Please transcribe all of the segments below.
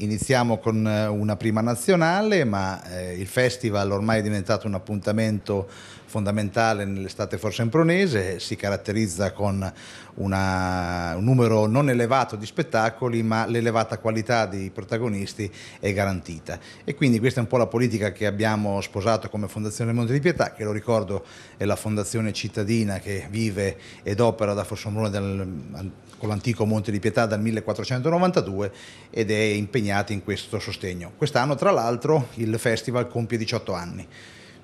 Iniziamo con eh, una prima nazionale, ma eh, il festival ormai è diventato un appuntamento fondamentale nell'estate forsempronese, si caratterizza con una, un numero non elevato di spettacoli, ma l'elevata qualità dei protagonisti è garantita. E quindi questa è un po' la politica che abbiamo sposato come Fondazione Monte di Pietà, che lo ricordo è la fondazione cittadina che vive ed opera da Fossombrone con l'antico Monte di Pietà dal 1492 ed è impegnata impegnati in questo sostegno. Quest'anno tra l'altro il festival compie 18 anni,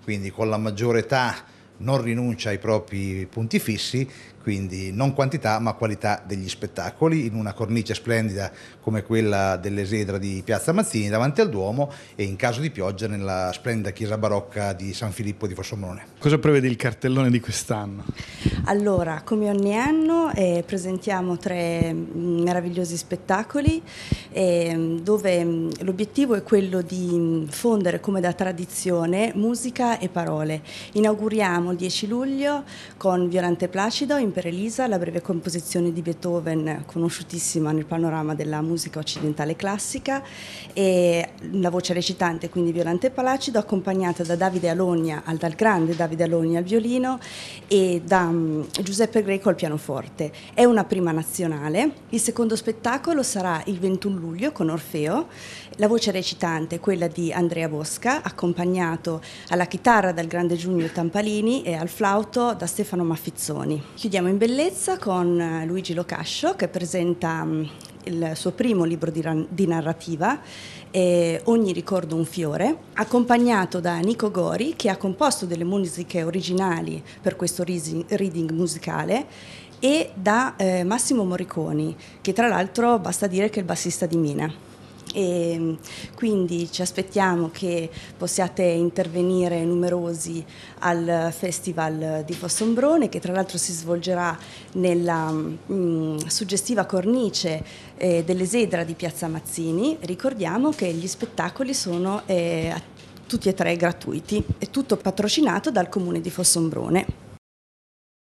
quindi con la maggiore età non rinuncia ai propri punti fissi, quindi non quantità ma qualità degli spettacoli in una cornice splendida come quella dell'Esedra di Piazza Mazzini davanti al Duomo e in caso di pioggia nella splendida chiesa barocca di San Filippo di Fossomone. Cosa prevede il cartellone di quest'anno? Allora, come ogni anno eh, presentiamo tre mm, meravigliosi spettacoli eh, dove mm, l'obiettivo è quello di mm, fondere come da tradizione musica e parole. Inauguriamo il 10 luglio con Violante Placido in per Elisa, la breve composizione di Beethoven, conosciutissima nel panorama della musica occidentale classica, e la voce recitante, quindi Violante Palacido, accompagnata da Davide Alogna, dal grande Davide Alogna al violino e da um, Giuseppe Greco al pianoforte. È una prima nazionale. Il secondo spettacolo sarà il 21 luglio con Orfeo. La voce recitante è quella di Andrea Bosca, accompagnato alla chitarra dal grande Giulio Tampalini e al flauto da Stefano Maffizzoni. Chiudiamo siamo in bellezza con eh, Luigi Locascio che presenta mm, il suo primo libro di, narrativa, Ogni ricordo un fiore, accompagnato da Nico Gori che ha composto delle musiche originali per questo reading musicale e da eh, Massimo Morriconi che tra l'altro basta dire che è il bassista di Mina. E ehm, quindi ci aspettiamo che possiate intervenire numerosi al Festival di Fossombrone che tra l'altro si svolgerà nella mh, mm, suggestiva cornice eh, dell'Esedra di Piazza Mazzini. Ricordiamo che gli spettacoli sono eh, tutti e tre gratuiti e tutto patrocinato dal comune di Fossombrone.